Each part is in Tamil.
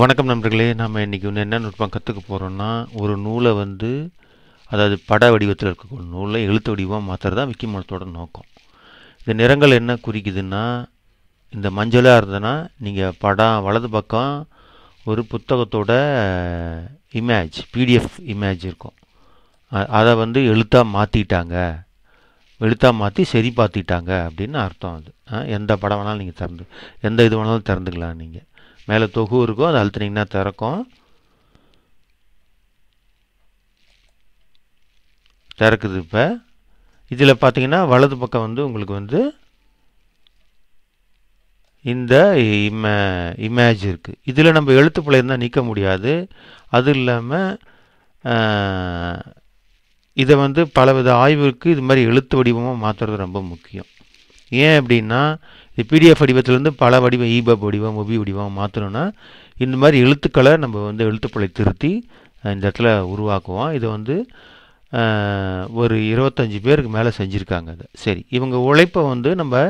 வணக்கம் நண்பர்களே நம்ம இன்றைக்கி ஒன்று என்ன நுட்பம் கற்றுக்க போகிறோம்னா ஒரு நூலை வந்து அதாவது பட வடிவத்தில் இருக்கக்கூடிய நூலை எழுத்து வடிவமாக மாற்றுறது தான் விக்கிமூலத்தோட நோக்கம் இந்த நிறங்கள் என்ன குறிக்குதுன்னா இந்த மஞ்சளாக இருந்ததுன்னா நீங்கள் படம் வலது பக்கம் ஒரு புத்தகத்தோட இமேஜ் பிடிஎஃப் இமேஜ் இருக்கும் அதை வந்து எழுத்தாக மாற்றிட்டாங்க எழுத்தாக மாற்றி சரி பார்த்திட்டாங்க அப்படின்னு அர்த்தம் அது எந்த படம் வேணாலும் நீங்கள் திறந்து எந்த இது வேணாலும் திறந்துக்கலாம் நீங்கள் மேலே தொகு இருக்கும் அதை அழுத்தினீங்கன்னா திறக்கும் திறக்குது இப்போ இதில் பார்த்தீங்கன்னா வலது பக்கம் வந்து உங்களுக்கு வந்து இந்த இமே இமேஜ் இருக்குது இதில் நம்ம எழுத்து பிள்ளை இருந்தால் நீக்க முடியாது அது இல்லாமல் இதை வந்து பலவித ஆய்வுக்கு இது மாதிரி எழுத்து வடிவமாக மாற்றுறது ரொம்ப முக்கியம் ஏன் அப்படின்னா இந்த பிடிஎஃப் வடிவத்திலேருந்து பல வடிவம் இபப் வடிவம் ஒபி வடிவம் மாற்றணும்னா இந்த மாதிரி எழுத்துக்களை நம்ம வந்து எழுத்துப்பிழை திருத்தி இந்த இடத்துல உருவாக்குவோம் இதை வந்து ஒரு இருபத்தஞ்சி பேருக்கு மேலே செஞ்சுருக்காங்க அதை சரி இவங்க உழைப்பை வந்து நம்ம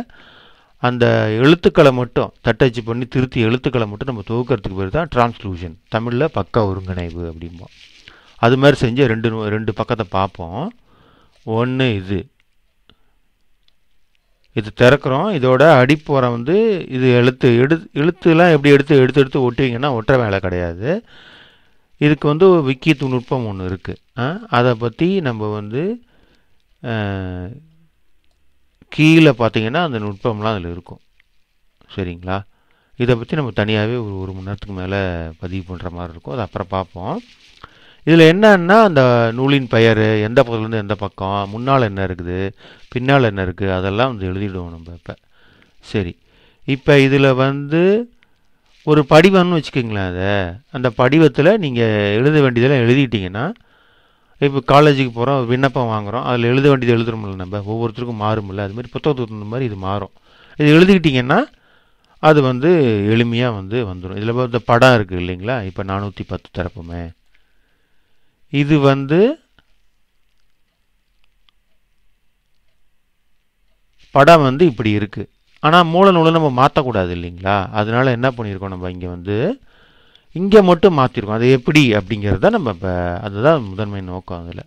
அந்த எழுத்துக்களை மட்டும் தட்டச்சு பண்ணி திருத்தி எழுத்துக்களை மட்டும் நம்ம தூக்கிறதுக்கு பேர் தான் டிரான்ஸ்லூஷன் தமிழில் பக்கா ஒருங்கிணைவு அப்படிம்போம் அது மாதிரி செஞ்சு ரெண்டு ரெண்டு பக்கத்தை பார்ப்போம் ஒன்று இது இது திறக்கிறோம் இதோட அடிப்புறம் வந்து இது எழுத்து எடு எழுத்துலாம் எப்படி எடுத்து எடுத்து எடுத்து ஒட்டுவீங்கன்னா ஒட்டுற வேலை கிடையாது இதுக்கு வந்து விக்கிய தொழில்நுட்பம் ஒன்று இருக்குது அதை பற்றி நம்ம வந்து கீழே பார்த்தீங்கன்னா அந்த நுட்பம்லாம் அதில் இருக்கும் சரிங்களா இதை பற்றி நம்ம தனியாகவே ஒரு ஒரு மணி நேரத்துக்கு மேலே பதிவு பண்ணுற மாதிரி இருக்கும் அது அப்புறம் பார்ப்போம் இதில் என்னன்னா அந்த நூலின் பெயர் எந்த பக்கத்துலேருந்து எந்த பக்கம் முன்னால் என்ன இருக்குது பின்னால் என்ன இருக்குது அதெல்லாம் வந்து எழுதிடுவோம் நம்ம இப்போ சரி இப்போ இதில் வந்து ஒரு படிவம்னு வச்சுக்கோங்களேன் அதை அந்த படிவத்தில் நீங்கள் எழுத வேண்டியதெல்லாம் எழுதிட்டிங்கன்னா இப்போ காலேஜுக்கு போகிறோம் விண்ணப்பம் வாங்குகிறோம் அதில் எழுத வேண்டியது எழுதுறோம்ல நம்ம ஒவ்வொருத்தருக்கும் மாறும்ல அது மாதிரி புத்தகத்துக்கு தகுந்த மாதிரி இது மாறும் இது எழுதிக்கிட்டிங்கன்னா அது வந்து எளிமையாக வந்து வந்துடும் இதில் இந்த படம் இருக்குது இல்லைங்களா இப்போ நானூற்றி பத்து தரப்புமே இது வந்து படம் வந்து இப்படி இருக்குது ஆனால் மூல நூலை நம்ம மாற்றக்கூடாது இல்லைங்களா அதனால் என்ன பண்ணியிருக்கோம் நம்ம இங்கே வந்து இங்கே மட்டும் மாற்றிருக்கோம் அது எப்படி அப்படிங்கிறத நம்ம இப்போ அதுதான் முதன்மை நோக்கம் அதில்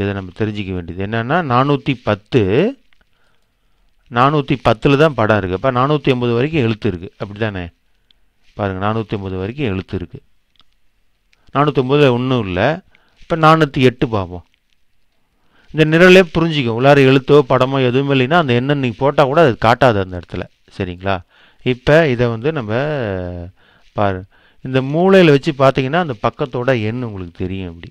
இதை நம்ம தெரிஞ்சிக்க வேண்டியது என்னென்னா நானூற்றி பத்து நானூற்றி பத்தில் தான் படம் இருக்குது அப்போ நானூற்றி ஐம்பது வரைக்கும் எழுத்து இருக்குது அப்படி தானே பாருங்கள் நானூற்றி ஐம்பது வரைக்கும் எழுத்து இருக்குது நானூற்றொம்பது ஒன்றும் இல்லை இப்போ நானூற்றி எட்டு பார்ப்போம் இந்த நிரலே புரிஞ்சிக்கும் உள்ளார எழுத்தோ படமோ எதுவுமே இல்லைன்னா அந்த எண்ணெய் நீங்கள் போட்டால் கூட அது காட்டாது அந்த இடத்துல சரிங்களா இப்போ இதை வந்து நம்ம பாரு இந்த மூளையில் வச்சு பார்த்தீங்கன்னா அந்த பக்கத்தோட எண் உங்களுக்கு தெரியும் அப்படி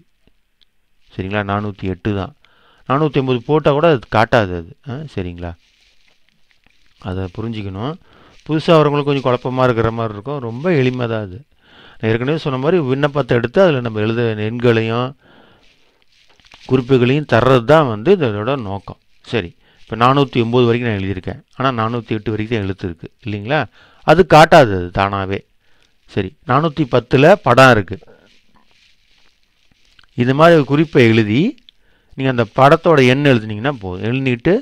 சரிங்களா நானூற்றி எட்டு தான் நானூற்றி ஐம்பது போட்டால் கூட அது காட்டாது அது சரிங்களா அதை புரிஞ்சுக்கணும் புதுசாக அவரவங்களுக்கு கொஞ்சம் குழப்பமாக இருக்கிற மாதிரி இருக்கும் ரொம்ப எளிமை தான் அது நான் ஏற்கனவே சொன்ன மாதிரி விண்ணப்பத்தை எடுத்து அதில் நம்ம எழுத எண்களையும் குறிப்புகளையும் தர்றது தான் வந்து இதோட நோக்கம் சரி இப்போ நானூற்றி ஒம்பது வரைக்கும் நான் எழுதியிருக்கேன் ஆனால் நானூற்றி எட்டு வரைக்கும் தான் எழுத்துருக்கு இல்லைங்களா அது காட்டாது அது தானாகவே சரி நானூற்றி பத்தில் படம் இருக்குது இது மாதிரி குறிப்பை எழுதி நீங்கள் அந்த படத்தோட எண் எழுதுனீங்கன்னா போதும் எழுதிட்டு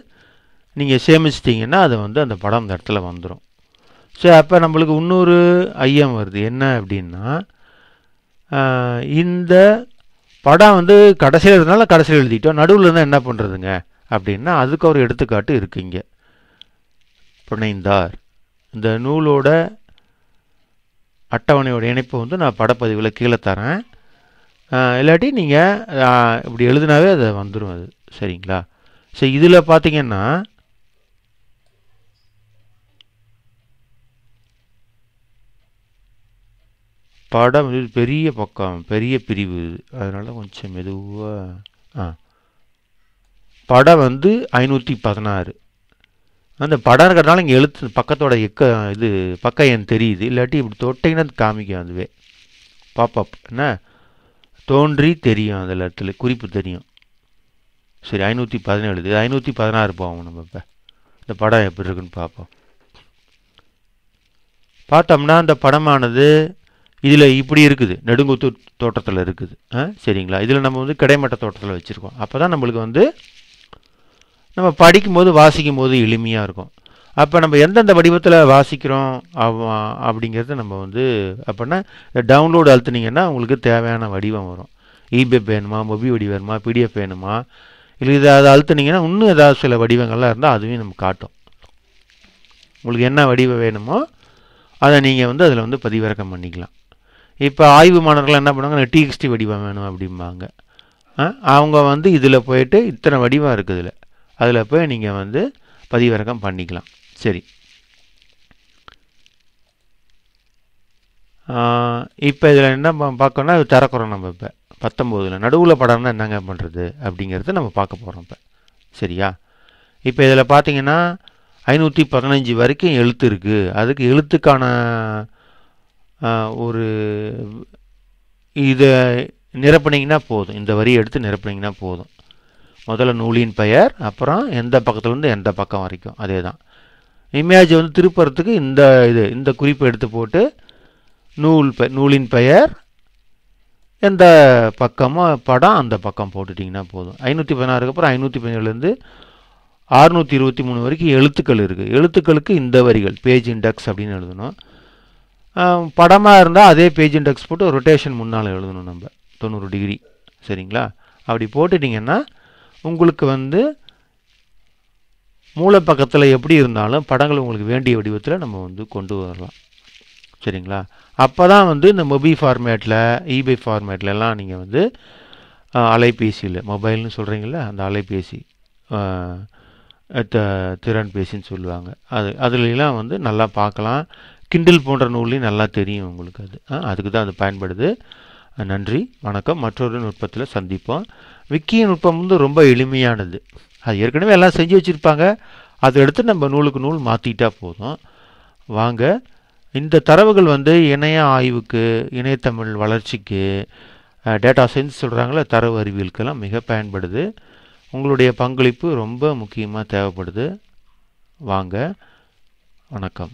நீங்கள் சேமிச்சிட்டிங்கன்னா அது வந்து அந்த படம் அந்த இடத்துல வந்துடும் சரி அப்போ நம்மளுக்கு இன்னொரு ஐயம் வருது என்ன அப்படின்னா இந்த படம் வந்து கடைசியில் இருந்தாலும் கடைசியில் எழுதிட்டோம் நடுவில் இருந்தால் என்ன பண்ணுறதுங்க அப்படின்னா அதுக்கு ஒரு எடுத்துக்காட்டு இருக்குங்க புனைந்தார் இந்த நூலோட அட்டவணையோட இணைப்பு வந்து நான் படப்பதிவில் கீழே தரேன் இல்லாட்டி நீங்கள் இப்படி எழுதுனாவே அதை வந்துடும் அது சரிங்களா சரி இதில் பார்த்தீங்கன்னா படம் இது பெரிய பக்கம் பெரிய பிரிவு அதனால் கொஞ்சம் மெதுவாக ஆ படம் வந்து ஐநூற்றி பதினாறு அந்த படம் இருக்கிறதுனால இங்கே எழுத்து பக்கத்தோட எக்க இது பக்கம் என் தெரியுது இல்லாட்டி இப்படி தொட்டிங்கன்னா அது காமிக்கும் அதுவே பாப்பா என்ன தோன்றி தெரியும் அதில் இடத்துல குறிப்பு தெரியும் சரி ஐநூற்றி பதினேழு இது ஐநூற்றி பதினாறு போவோம் நம்ம இப்போ இந்த படம் எப்படி இருக்குன்னு பார்ப்போம் பார்த்தோம்னா அந்த படமானது இதில் இப்படி இருக்குது நெடுங்குத்து தோட்டத்தில் இருக்குது ஆ சரிங்களா இதில் நம்ம வந்து கிடைமட்ட தோட்டத்தில் வச்சுருக்கோம் அப்போ தான் நம்மளுக்கு வந்து நம்ம படிக்கும் போது வாசிக்கும் போது எளிமையாக இருக்கும் அப்போ நம்ம எந்தெந்த வடிவத்தில் வாசிக்கிறோம் அப்படிங்கிறது நம்ம வந்து அப்படின்னா டவுன்லோடு அழுத்துனீங்கன்னா உங்களுக்கு தேவையான வடிவம் வரும் இபிஎஃப் வேணுமா மொபி வடி வேணுமா பிடிஎஃப் வேணுமா இல்லை இதை அதை அழுத்துனீங்கன்னா இன்னும் ஏதாவது சில வடிவங்கள்லாம் இருந்தால் அதுவும் நம்ம காட்டும் உங்களுக்கு என்ன வடிவம் வேணுமோ அதை நீங்கள் வந்து அதில் வந்து பதிவிறக்கம் பண்ணிக்கலாம் இப்போ ஆய்வு மாணவர்கள் என்ன பண்ணுவாங்க டிஎக்ஸ்டி வடிவம் வேணும் அப்படிம்பாங்க அவங்க வந்து இதில் போயிட்டு இத்தனை வடிவம் இருக்குது இதில் அதில் போய் நீங்கள் வந்து பதிவிறக்கம் பண்ணிக்கலாம் சரி இப்போ இதில் என்ன பார்க்கணும்னா அது தரக்குறோம் நம்ம இப்போ பத்தொம்போதில் நடுவில் படம்னா என்னங்க பண்ணுறது அப்படிங்கிறத நம்ம பார்க்க போகிறோம் இப்போ சரியா இப்போ இதில் பார்த்தீங்கன்னா ஐநூற்றி பதினஞ்சு வரைக்கும் எழுத்து இருக்குது அதுக்கு எழுத்துக்கான ஒரு இதை நிரப்புனீங்கன்னா போதும் இந்த வரியை எடுத்து நிரப்புனீங்கன்னா போதும் முதல்ல நூலின் பெயர் அப்புறம் எந்த பக்கத்துலேருந்து எந்த பக்கம் வரைக்கும் அதே தான் இமேஜை வந்து திருப்புறத்துக்கு இந்த இது இந்த குறிப்பை எடுத்து போட்டு நூல் பெ நூலின் பெயர் எந்த பக்கமோ படம் அந்த பக்கம் போட்டுட்டிங்கன்னா போதும் ஐநூற்றி பதினாறுக்கு அப்புறம் ஐநூற்றி பதினேழுலேருந்து அறுநூற்றி இருபத்தி மூணு வரைக்கும் எழுத்துக்கள் இருக்குது எழுத்துக்களுக்கு இந்த வரிகள் பேஜ் இண்டெக்ஸ் அப்படின்னு எழுதணும் படமாக இருந்தால் அதே பேஜ் இண்டெக்ஸ் போட்டு ரொட்டேஷன் முன்னால் எழுதணும் நம்ம தொண்ணூறு டிகிரி சரிங்களா அப்படி போட்டுட்டிங்கன்னா உங்களுக்கு வந்து மூலப்பக்கத்தில் பக்கத்தில் எப்படி இருந்தாலும் படங்கள் உங்களுக்கு வேண்டிய வடிவத்தில் நம்ம வந்து கொண்டு வரலாம் சரிங்களா அப்போ தான் வந்து இந்த மொபி ஃபார்மேட்டில் இபே ஃபார்மேட்லலாம் நீங்கள் வந்து அலைபேசியில் மொபைல்னு சொல்கிறீங்கள அந்த அலைபேசி திறன்பேசின்னு சொல்லுவாங்க அது அதுலலாம் வந்து நல்லா பார்க்கலாம் கிண்டில் போன்ற நூல்லையும் நல்லா தெரியும் உங்களுக்கு அது அதுக்கு தான் அது பயன்படுது நன்றி வணக்கம் மற்றொரு நுட்பத்தில் சந்திப்போம் விக்கிய நுட்பம் வந்து ரொம்ப எளிமையானது அது ஏற்கனவே எல்லாம் செஞ்சு வச்சுருப்பாங்க அதை எடுத்து நம்ம நூலுக்கு நூல் மாற்றிட்டா போதும் வாங்க இந்த தரவுகள் வந்து இணைய ஆய்வுக்கு இணையத்தமிழ் வளர்ச்சிக்கு டேட்டா சயின்ஸ் சொல்கிறாங்களே தரவு அறிவியலுக்கெல்லாம் மிக பயன்படுது உங்களுடைய பங்களிப்பு ரொம்ப முக்கியமாக தேவைப்படுது வாங்க வணக்கம்